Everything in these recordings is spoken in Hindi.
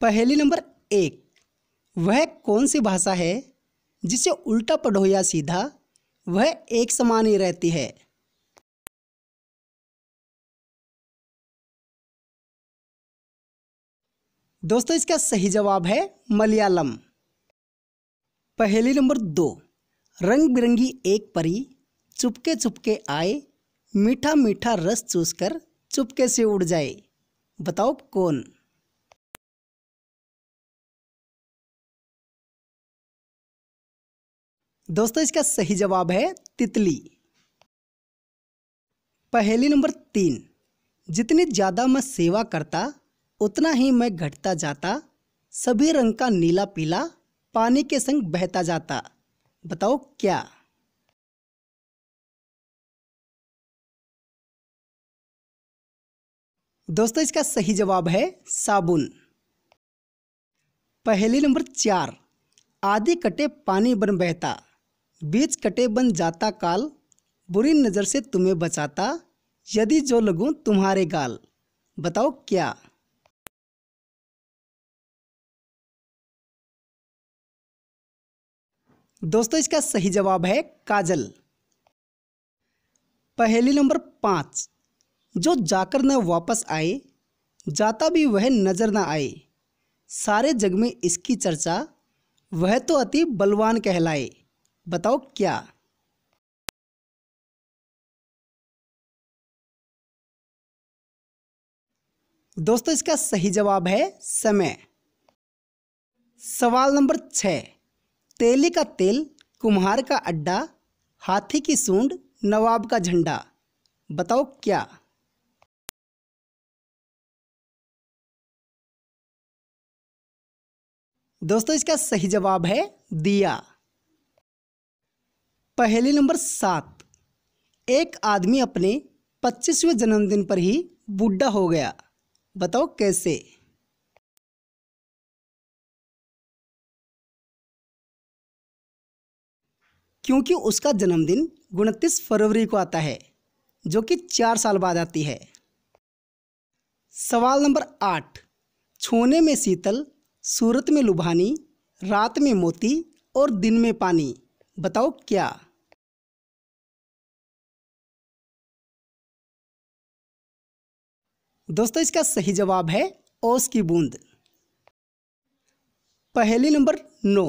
पहली नंबर एक वह कौन सी भाषा है जिसे उल्टा पढ़ो या सीधा वह एक समान ही रहती है दोस्तों इसका सही जवाब है मलयालम पहली नंबर दो रंग बिरंगी एक परी चुपके चुपके आए मीठा मीठा रस चूसकर चुपके से उड़ जाए बताओ कौन दोस्तों इसका सही जवाब है तितली पहली नंबर तीन जितनी ज़्यादा मैं सेवा करता उतना ही मैं घटता जाता सभी रंग का नीला पीला पानी के संग बहता जाता बताओ क्या दोस्तों इसका सही जवाब है साबुन पहली नंबर चार आधे कटे पानी बन बहता बीच कटे बन जाता काल बुरी नज़र से तुम्हें बचाता यदि जो लगूं तुम्हारे गाल बताओ क्या दोस्तों इसका सही जवाब है काजल पहली नंबर पाँच जो जाकर न वापस आए जाता भी वह नज़र न आए सारे जग में इसकी चर्चा वह तो अति बलवान कहलाए बताओ क्या दोस्तों इसका सही जवाब है समय सवाल नंबर छ तेली का तेल कुम्हार का अड्डा हाथी की सूंड नवाब का झंडा बताओ क्या दोस्तों इसका सही जवाब है दिया पहले नंबर सात एक आदमी अपने पच्चीसवें जन्मदिन पर ही बुढा हो गया बताओ कैसे क्योंकि उसका जन्मदिन उनतीस फरवरी को आता है जो कि चार साल बाद आती है सवाल नंबर आठ छोने में शीतल सूरत में लुभानी रात में मोती और दिन में पानी बताओ क्या दोस्तों इसका सही जवाब है ओस की बूंद पहली नंबर नो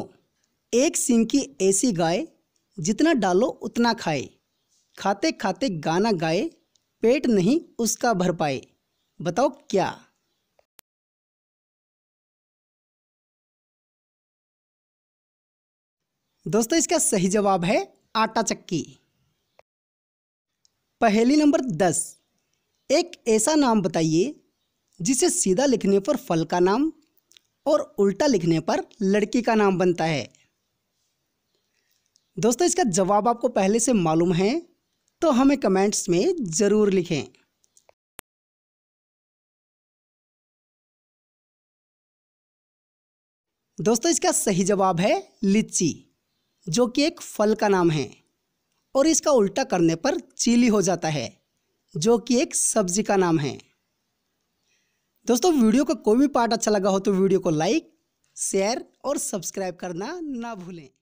एक सिंह की ऐसी गाय जितना डालो उतना खाए खाते खाते गाना गाए पेट नहीं उसका भर पाए बताओ क्या दोस्तों इसका सही जवाब है आटा चक्की पहली नंबर दस एक ऐसा नाम बताइए जिसे सीधा लिखने पर फल का नाम और उल्टा लिखने पर लड़की का नाम बनता है दोस्तों इसका जवाब आपको पहले से मालूम है तो हमें कमेंट्स में ज़रूर लिखें दोस्तों इसका सही जवाब है लिच्ची जो कि एक फल का नाम है और इसका उल्टा करने पर चीली हो जाता है जो कि एक सब्जी का नाम है दोस्तों वीडियो का कोई भी पार्ट अच्छा लगा हो तो वीडियो को लाइक शेयर और सब्सक्राइब करना ना भूलें